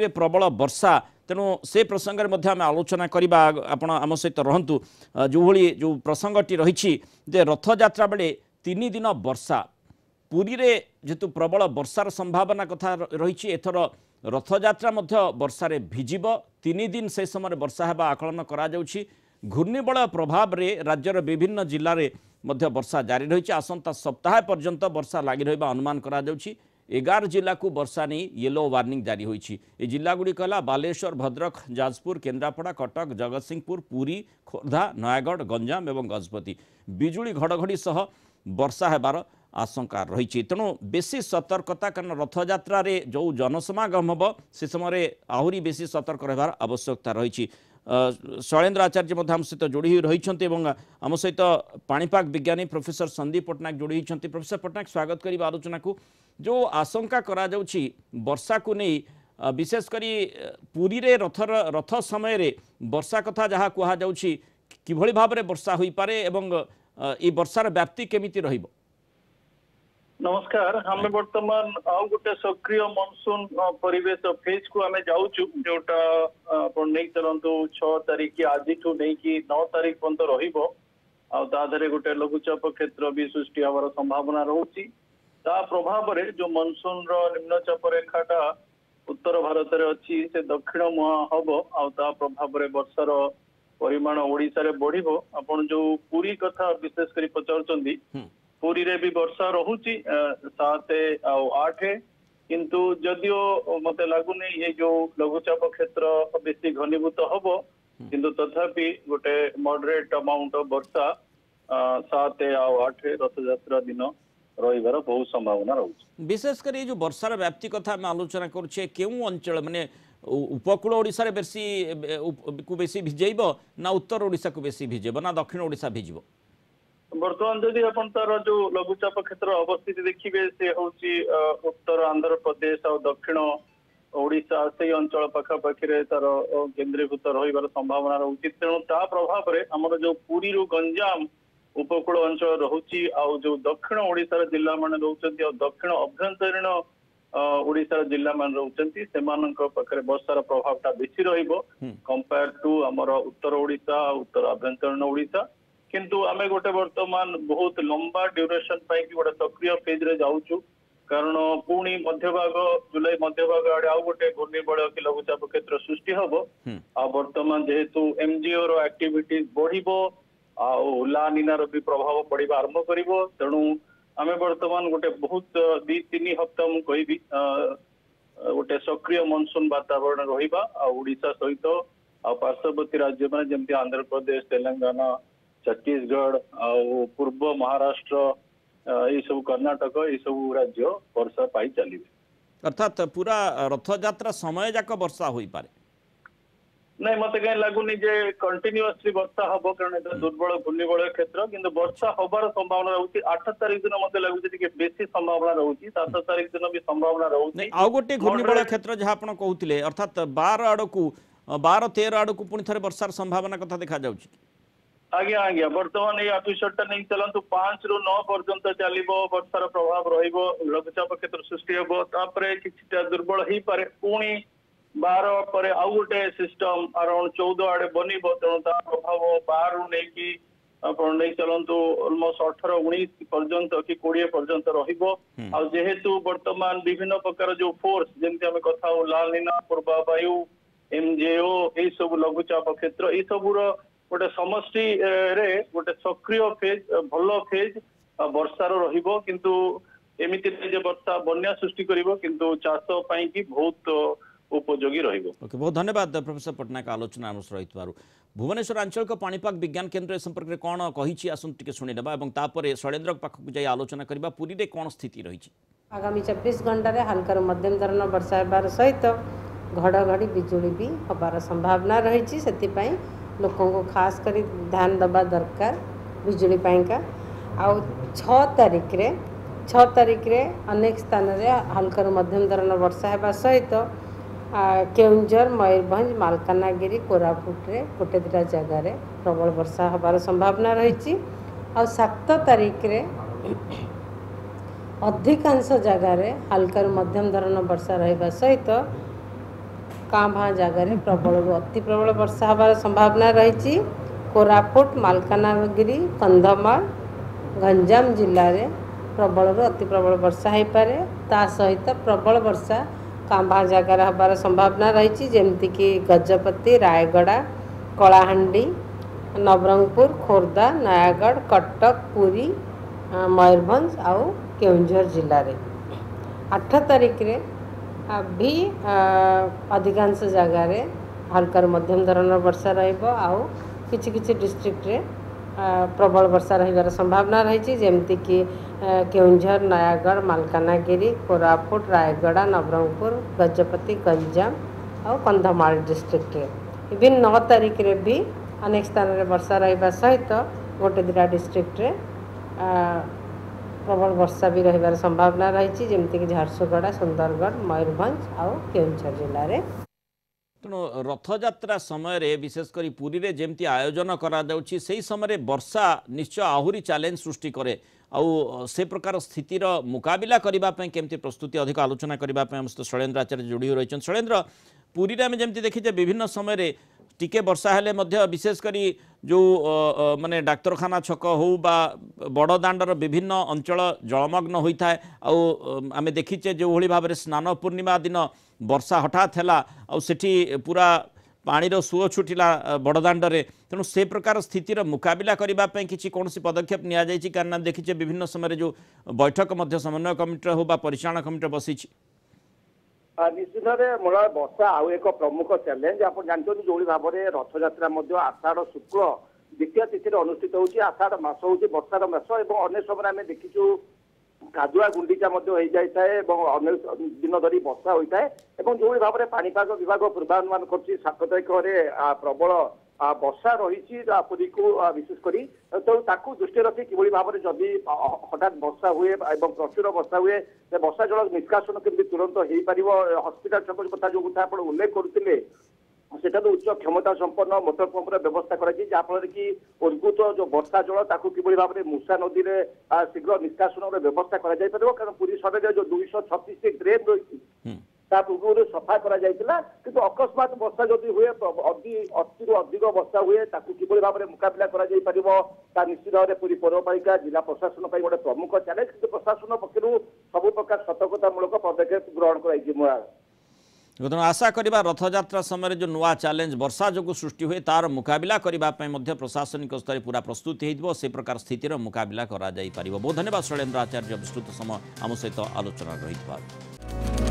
ରେ ପ୍ରବଳ ବର୍ଷା ତେଣୁ ସେ ପ୍ରସଙ୍ଗରେ ମଧ୍ୟ ଆମେ ଆଲୋଚନା କରିବା ଆପଣ ଆମ ସହିତ ରହନ୍ତୁ ଯେଉଁଭଳି ଯେଉଁ ପ୍ରସଙ୍ଗଟି ରହିଛି ଯେ ରଥଯାତ୍ରା ବେଳେ ତିନି ଦିନ ବର୍ଷା ପୁରୀରେ ଯେହେତୁ ପ୍ରବଳ ବର୍ଷାର ସମ୍ଭାବନା କଥା ରହିଛି ଏଥର ରଥଯାତ୍ରା ମଧ୍ୟ ବର୍ଷାରେ ଭିଜିବ ତିନି ଦିନ ସେ ସମୟରେ ବର୍ଷା ହେବା ଆକଳନ କରାଯାଉଛି ଘୂର୍ଣ୍ଣିବଳୟ ପ୍ରଭାବରେ ରାଜ୍ୟର ବିଭିନ୍ନ ଜିଲ୍ଲାରେ ମଧ୍ୟ ବର୍ଷା ଜାରି ରହିଛି ଆସନ୍ତା ସପ୍ତାହ ପର୍ଯ୍ୟନ୍ତ ବର୍ଷା ଲାଗି ରହିବା ଅନୁମାନ କରାଯାଉଛି ଏଗାର ଜିଲ୍ଲାକୁ ବର୍ଷା ନେଇ ୟେଲୋ ୱାର୍ଣ୍ଣିଂ ଜାରି ହୋଇଛି ଏହି ଜିଲ୍ଲାଗୁଡ଼ିକ ହେଲା ବାଲେଶ୍ୱର ଭଦ୍ରକ ଯାଜପୁର କେନ୍ଦ୍ରାପଡ଼ା କଟକ ଜଗତସିଂହପୁର ପୁରୀ ଖୋର୍ଦ୍ଧା ନୟାଗଡ଼ ଗଞ୍ଜାମ ଏବଂ ଗଜପତି ବିଜୁଳି ଘଡ଼ଘଡ଼ି ସହ ବର୍ଷା ହେବାର ଆଶଙ୍କା ରହିଛି ତେଣୁ ବେଶୀ ସତର୍କତା କାରଣ ରଥଯାତ୍ରାରେ ଯେଉଁ ଜନସମାଗମ ହେବ ସେ ସମୟରେ ଆହୁରି ବେଶୀ ସତର୍କ ରହିବାର ଆବଶ୍ୟକତା ରହିଛି ଶୈଳେନ୍ଦ୍ର ଆଚାର୍ଯ୍ୟ ମଧ୍ୟ ଆମ ସହିତ ଯୋଡ଼ି ହୋଇ ରହିଛନ୍ତି ଏବଂ ଆମ ସହିତ ପାଣିପାଗ ବିଜ୍ଞାନୀ ପ୍ରଫେସର ସନ୍ଦୀପ ପଟ୍ଟନାୟକ ଯୋଡ଼ି ହୋଇଛନ୍ତି ପ୍ରଫେସର ପଟ୍ଟନାୟକ ସ୍ୱାଗତ କରିବା ଆଲୋଚନାକୁ ଯେଉଁ ଆଶଙ୍କା କରାଯାଉଛି ବର୍ଷାକୁ ନେଇ ବିଶେଷ କରି ପୁରୀରେ ରଥର ରଥ ସମୟରେ ବର୍ଷା କଥା ଯାହା କୁହାଯାଉଛି କିଭଳି ଭାବରେ ବର୍ଷା ହୋଇପାରେ ଏବଂ এই বর্ষার ব্যাপ্তি কেমিতি রহব নমস্কার আমি বর্তমান আউ গোটে সক্রিয় মনসুন পরিবেশ ফেজ কু আমি যাউছু যেটা আপন নেই চলন্তু 6 তারিখ কি আজি ঠু নেই কি 9 তারিখ পর্যন্ত রহিব আউ তা ধরে গোটে লঘুচাপ ক্ষেত্র বি সৃষ্টি হবার সম্ভাবনা রহুচি ता प्रभाव रे जो मनसून रो निम्नचाप रेखाटा उत्तर भारत रे अछि से दक्षिण मुहा हम आ ता प्रभाव रे वर्षा परिमाण ओडिसा रे बढिबो अपन जो पुरी कथा विशेष कर पचारचंदी पुरी रे भी वर्षा रहूची साते आ किंतु जदियो मते लागु ये जो लघुचाप क्षेत्र बेसी घनीभूत हम कि तथापि गोटे मॉडरेट अमाउंट ऑफ वर्षा सात आठ रथ यात्रा दिन ରହିବାର ବହୁତ ସମ୍ଭାବନା ରହୁଛି ବିଶେଷ କରି ଏଇ ଯେଉଁ ବର୍ଷାର ବ୍ୟାପ୍ତି କଥା ଆମେ ଆଲୋଚନା କରୁଛେ କେଉଁ ଅଞ୍ଚଳ ମାନେ ଉପକୂଳ ଓଡ଼ିଶାରେ ବେଶୀ କୁ ବେଶୀ ଭିଜେଇବ ନା ଉତ୍ତର ଓଡ଼ିଶାକୁ ବେଶୀ ଭିଜେଇବ ନା ଦକ୍ଷିଣ ଓଡ଼ିଶା ଭିଜିବ ବର୍ତ୍ତମାନ ଯଦି ଆପଣ ତାର ଯୋଉ ଲଘୁଚାପ କ୍ଷେତ୍ର ଅବସ୍ଥିତି ଦେଖିବେ ସେ ହଉଛି ଉତ୍ତର ଆନ୍ଧ୍ରପ୍ରଦେଶ ଆଉ ଦକ୍ଷିଣ ଓଡ଼ିଶା ସେଇ ଅଞ୍ଚଳ ପାଖାପାଖିରେ ତାର କେନ୍ଦ୍ରୀଭୂତ ରହିବାର ସମ୍ଭାବନା ରହୁଛି ତେଣୁ ତା ପ୍ରଭାବରେ ଆମର ଯୋଉ ପୁରୀରୁ ଗଞ୍ଜାମ ଉପକୂଳ ଅଞ୍ଚଳ ରହୁଛି ଆଉ ଯୋଉ ଦକ୍ଷିଣ ଓଡ଼ିଶାର ଜିଲ୍ଲାମାନେ ରହୁଛନ୍ତି ଆଉ ଦକ୍ଷିଣ ଅଭ୍ୟନ୍ତରୀଣ ଓଡ଼ିଶାର ଜିଲ୍ଲାମାନେ ରହୁଛନ୍ତି ସେମାନଙ୍କ ପାଖରେ ବର୍ଷାର ପ୍ରଭାବଟା ବେଶୀ ରହିବ କମ୍ପେୟାର ଟୁ ଆମର ଉତ୍ତର ଓଡ଼ିଶା ଉତ୍ତର ଆଭ୍ୟନ୍ତରୀଣ ଓଡ଼ିଶା କିନ୍ତୁ ଆମେ ଗୋଟେ ବର୍ତ୍ତମାନ ବହୁତ ଲମ୍ବା ଡ୍ୟୁରେସନ ପାଇଁ କି ଗୋଟେ ସକ୍ରିୟ ଫେଜରେ ଯାଉଛୁ କାରଣ ପୁଣି ମଧ୍ୟଭାଗ ଜୁଲାଇ ମଧ୍ୟଭାଗ ଆଡେ ଆଉ ଗୋଟେ ଘୂର୍ଣ୍ଣିବଳୟ କି ଲଘୁଚାପ କ୍ଷେତ୍ର ସୃଷ୍ଟି ହବ ଆଉ ବର୍ତ୍ତମାନ ଯେହେତୁ ଏମଜିଓ ର ଆକ୍ଟିଭିଟି ବଢିବ ଆଉ ଉଲା ନିନାର ବି ପ୍ରଭାବ ପଡିବା ଆରମ୍ଭ କରିବ ତେଣୁ ଆମେ ବର୍ତ୍ତମାନ ଗୋଟେ ବହୁତ ଦି ତିନି ହପ୍ତାହ ମୁଁ କହିବି ଗୋଟେ ସକ୍ରିୟ ମନସୁନ ବାତାବରଣ ରହିବା ଆଉ ଓଡ଼ିଶା ସହିତ ଆଉ ପାର୍ଶ୍ୱବର୍ତ୍ତୀ ରାଜ୍ୟ ମାନେ ଯେମିତି ଆନ୍ଧ୍ରପ୍ରଦେଶ ତେଲେଙ୍ଗାନା ଛତିଶଗଡ଼ ଆଉ ପୂର୍ବ ମହାରାଷ୍ଟ୍ର ଏଇସବୁ କର୍ଣ୍ଣାଟକ ଏଇସବୁ ରାଜ୍ୟ ବର୍ଷା ପାଇ ଚାଲିବେ ଅର୍ଥାତ୍ ପୁରା ରଥଯାତ୍ରା ସମୟ ଯାକ ବର୍ଷା ହୋଇପାରେ ନାଇଁ ମତେ କାହିଁ ଲାଗୁନି ଯେ କଣ୍ଟିନ୍ୟୁଅସଲି ବର୍ଷା ହବ କାରଣ ଏଟା ଦୁର୍ବଳ ଘୂର୍ଣ୍ଣିବଳୟ କ୍ଷେତ୍ର କିନ୍ତୁ ବର୍ଷା ହବାର ସମ୍ଭାବନା ରହୁଛି ଆଠ ତାରିଖ ଦିନ ମତେ ଲାଗୁଛି ଟିକେ ବେଶୀ ସମ୍ଭାବନା ରହୁଛି ସାତ ତାରିଖ ଦିନ ବି ସମ୍ଭାବନା ରହୁଛି ଆଉ ଗୋଟେ ଘୂର୍ଣ୍ଣିବଳୟ କ୍ଷେତ୍ର ଯାହା ଆପଣ କହୁଥିଲେ ଅର୍ଥାତ୍ ବାର ଆଡକୁ ବାର ତେର ଆଡକୁ ପୁଣି ଥରେ ବର୍ଷାର ସମ୍ଭାବନା କଥା ଦେଖାଯାଉଛି ଆଜ୍ଞା ଆଜ୍ଞା ବର୍ତ୍ତମାନ ଏଇ ଅଫିସରଟା ନେଇ ଚାଲନ୍ତୁ ପାଞ୍ଚରୁ ନଅ ପର୍ଯ୍ୟନ୍ତ ଚାଲିବ ବର୍ଷାର ପ୍ରଭାବ ରହିବ ଲଘୁଚାପ କ୍ଷେତ୍ର ସୃଷ୍ଟି ହେବ ତାପରେ କିଛିଟା ଦୁର୍ବଳ ହେଇପାରେ ପୁଣି બાર ପରେ ଆଉ ଗୋଟେ ସିଷ୍ଟମ ଆରାଉଣ୍ଡ ଚଉଦ ଆଡେ ବନିବ ତେଣୁ ତା ପ୍ରଭାବ ବାହାରୁ ନେଇକି ଆପଣ ନେଇ ଚାଲନ୍ତୁ ଅଲମୋଷ୍ଟ ଅଠର ଉଣେଇଶ ପର୍ଯ୍ୟନ୍ତ କି କୋଡିଏ ପର୍ଯ୍ୟନ୍ତ ରହିବ ଆଉ ଯେହେତୁ ବର୍ତ୍ତମାନ ବିଭିନ୍ନ ପ୍ରକାର ଯୋଉ ଫୋର୍ସ ଯେମିତି ଆମେ କଥା ହଉ ଲାଲିନା ପୂର୍ବାବାୟୁ ଏମଜେଓ ଏଇସବୁ ଲଘୁଚାପ କ୍ଷେତ୍ର ଏଇସବୁର ଗୋଟେ ସମଷ୍ଟିରେ ଗୋଟେ ସକ୍ରିୟ ଫେଜ୍ ଭଲ ଫେଜ୍ ବର୍ଷାର ରହିବ କିନ୍ତୁ ଏମିତି ଯେ ବର୍ଷା ବନ୍ୟା ସୃଷ୍ଟି କରିବ କିନ୍ତୁ ଚାଷ ପାଇଁ କି ବହୁତ उपयोगी रोक बहुत धन्यवाद प्रोफेसर पट्टनायक आलोचना भुवनेश्वर आंचलिक पापाग विज्ञान केन्द्र ए संपर्क में कौन कही आसे शुणीदेपर शैलेन्द्र पाखक जा आलोचना करने पूरी में कौन स्थित रही आगामी चौबीस घंटे हालकर मध्यम धरण वर्षा होवार सहित घड़घड़ी विजुड़ी भी हबार संभावना रही से लोक खास कर ध्यान दबा दरकार विजुड़ी का आउ छिख रे छिख अनेक स्थान हालकर मध्यम धरण वर्षा होगा सहित କେଉଁଝର ମୟୂରଭଞ୍ଜ ମାଲକାନଗିରି କୋରାପୁଟରେ ଗୋଟେ ଦୁଇଟା ଜାଗାରେ ପ୍ରବଳ ବର୍ଷା ହେବାର ସମ୍ଭାବନା ରହିଛି ଆଉ ସାତ ତାରିଖରେ ଅଧିକାଂଶ ଜାଗାରେ ହାଲକାରୁ ମଧ୍ୟମ ଧରଣର ବର୍ଷା ରହିବା ସହିତ କାଁ ଭାଁ ଜାଗାରେ ପ୍ରବଳରୁ ଅତି ପ୍ରବଳ ବର୍ଷା ହେବାର ସମ୍ଭାବନା ରହିଛି କୋରାପୁଟ ମାଲକାନଗିରି କନ୍ଧମାଳ ଗଞ୍ଜାମ ଜିଲ୍ଲାରେ ପ୍ରବଳରୁ ଅତି ପ୍ରବଳ ବର୍ଷା ହୋଇପାରେ ତା ସହିତ ପ୍ରବଳ ବର୍ଷା कांबा जगार हबार संभावना रही जमीती गजपति रायगड़ा कलाहां नवरंगपुर खोर्धा नयगढ़ कटक पुरी मयूरभ आउ के जिले आठ तारिख रे भी अधिकांश जगार हल्का मध्यम धरण वर्षा रु कि डिस्ट्रिक्ट प्रबल वर्षा रही संभावना रही जमीती केन्झर नयागढ़ मलकानगि कोरापुट रायगढ़ नवरंगपुर गजपति गंजाम और कंधमाल डिस्ट्रिक्ट इविन नौ तारिख रे भी अनेक स्थान वर्षा रहा सहित गोटे दुटा डिस्ट्रिक्ट प्रबल वर्षा भी रहीबार संभावना रही झारसुगड़ा सुंदरगढ़ मयूरभ आउ के जिले ତେଣୁ ରଥଯାତ୍ରା ସମୟରେ ବିଶେଷ କରି ପୁରୀରେ ଯେମିତି ଆୟୋଜନ କରାଯାଉଛି ସେହି ସମୟରେ ବର୍ଷା ନିଶ୍ଚୟ ଆହୁରି ଚ୍ୟାଲେଞ୍ଜ ସୃଷ୍ଟି କରେ ଆଉ ସେ ପ୍ରକାର ସ୍ଥିତିର ମୁକାବିଲା କରିବା ପାଇଁ କେମିତି ପ୍ରସ୍ତୁତି ଅଧିକ ଆଲୋଚନା କରିବା ପାଇଁ ଆମ ସହିତ ଶୈଳେନ୍ଦ୍ର ଆଚାର୍ଯ୍ୟ ଯୋଡ଼ି ହୋଇ ରହିଛନ୍ତି ଶୈଳେନ୍ଦ୍ର ପୁରୀରେ ଆମେ ଯେମିତି ଦେଖିଛେ ବିଭିନ୍ନ ସମୟରେ ଟିକେ ବର୍ଷା ହେଲେ ମଧ୍ୟ ବିଶେଷ କରି ଯେଉଁ ମାନେ ଡାକ୍ତରଖାନା ଛକ ହେଉ ବା ବଡ଼ଦାଣ୍ଡର ବିଭିନ୍ନ ଅଞ୍ଚଳ ଜଳମଗ୍ନ ହୋଇଥାଏ ଆଉ ଆମେ ଦେଖିଛେ ଯେଉଁଭଳି ଭାବରେ ସ୍ନାନ ପୂର୍ଣ୍ଣିମା ଦିନ ବର୍ଷା ହଠାତ୍ ହେଲା ଆଉ ସେଠି ପୁରା ପାଣିର ସୁଅ ଛୁଟିଲା ବଡ଼ଦାଣ୍ଡରେ ତେଣୁ ସେ ପ୍ରକାର ସ୍ଥିତିର ମୁକାବିଲା କରିବା ପାଇଁ କିଛି କୌଣସି ପଦକ୍ଷେପ ନିଆଯାଇଛି କାରଣ ଆମେ ଦେଖିଛେ ବିଭିନ୍ନ ସମୟରେ ଯେଉଁ ବୈଠକ ମଧ୍ୟ ସମନ୍ୱୟ କମିଟିର ହେଉ ବା ପରିଚାଳନା କମିଟିର ବସିଛି ନିଶ୍ଚିତରେ ମୋର ବର୍ଷା ଆଉ ଏକ ପ୍ରମୁଖ ଚ୍ୟାଲେଞ୍ଜ ଆପଣ ଜାଣିଛନ୍ତି ଯୋଉଭଳି ଭାବରେ ରଥଯାତ୍ରା ମଧ୍ୟ ଆଷାଢ଼ ଶୁକ୍ଳ ଦ୍ୱିତୀୟ ତିଥିରେ ଅନୁଷ୍ଠିତ ହେଉଛି ଆଷାଢ଼ ମାସ ହେଉଛି ବର୍ଷାର ମାସ ଏବଂ ଅନେକ ସମୟରେ ଆମେ ଦେଖିଛୁ କାଦୁଆ ଗୁଣ୍ଡିଚା ମଧ୍ୟ ହୋଇଯାଇଥାଏ ଏବଂ ଅନେକ ଦିନ ଧରି ବର୍ଷା ହୋଇଥାଏ ଏବଂ ଯେଉଁଭଳି ଭାବରେ ପାଣିପାଗ ବିଭାଗ ପୂର୍ବାନୁମାନ କରୁଛି ସାତ ତାରିଖରେ ପ୍ରବଳ ବର୍ଷା ରହିଛି ପୁରୀକୁ ବିଶେଷ କରି ତେଣୁ ତାକୁ ଦୃଷ୍ଟିରେ ରଖି କିଭଳି ଭାବରେ ଯଦି ହଠାତ୍ ବର୍ଷା ହୁଏ ଏବଂ ପ୍ରଚୁର ବର୍ଷା ହୁଏ ସେ ବର୍ଷା ଜଳ ନିଷ୍କାସନ କେମିତି ତୁରନ୍ତ ହେଇପାରିବ ହସ୍ପିଟାଲ ଛକ କଥା ଯୋଉ କଥା ଆପଣ ଉଲ୍ଲେଖ କରୁଥିଲେ ସେଠାରୁ ଉଚ୍ଚ କ୍ଷମତା ସମ୍ପନ୍ନ ମୋଟର ପମ୍ପର ବ୍ୟବସ୍ଥା କରାଯାଇଛି ଯାହାଫଳରେ କି ଉଦ୍ଭୁତ ଯେଉଁ ବର୍ଷା ଜଳ ତାକୁ କିଭଳି ଭାବରେ ମୂଷା ନଦୀରେ ଶୀଘ୍ର ନିଷ୍କାସନର ବ୍ୟବସ୍ଥା କରାଯାଇପାରିବ କାରଣ ପୁରୀ ସହରରେ ଯେଉଁ ଦୁଇଶହ ଛତିଶଟି ଡ୍ରେନ୍ ରହିଛି ତା ପୂର୍ବରୁ ସଫା କରାଯାଇଥିଲା କିନ୍ତୁ ଅକସ୍ମାତ ବର୍ଷା ଯଦି ହୁଏ ଅତି ଅତିରୁ ଅଧିକ ବର୍ଷା ହୁଏ ତାକୁ କିଭଳି ଭାବରେ ମୁକାବିଲା କରାଯାଇପାରିବ ତା ନିଶ୍ଚିତ ଭାବରେ ପୁରୀ ପୌରପାଳିକା ଜିଲ୍ଲା ପ୍ରଶାସନ ପାଇଁ ଗୋଟେ ପ୍ରମୁଖ ଚ୍ୟାଲେଞ୍ଜ କିନ୍ତୁ ପ୍ରଶାସନ ପକ୍ଷରୁ ସବୁ ପ୍ରକାର ସତର୍କତାମୂଳକ ପଦକ୍ଷେପ ଗ୍ରହଣ କରାଯାଇଛି ମୁଁ ତେଣୁ ଆଶା କରିବା ରଥଯାତ୍ରା ସମୟରେ ଯେଉଁ ନୂଆ ଚ୍ୟାଲେଞ୍ଜ ବର୍ଷା ଯୋଗୁଁ ସୃଷ୍ଟି ହୁଏ ତା'ର ମୁକାବିଲା କରିବା ପାଇଁ ମଧ୍ୟ ପ୍ରଶାସନିକ ସ୍ତରରେ ପୁରା ପ୍ରସ୍ତୁତି ହୋଇଥିବ ସେ ପ୍ରକାର ସ୍ଥିତିର ମୁକାବିଲା କରାଯାଇପାରିବ ବହୁତ ଧନ୍ୟବାଦ ଶୈଳେନ୍ଦ୍ର ଆଚାର୍ଯ୍ୟ ବିସ୍ତୃତ ସମୟ ଆମ ସହିତ ଆଲୋଚନା ରହିଥିବା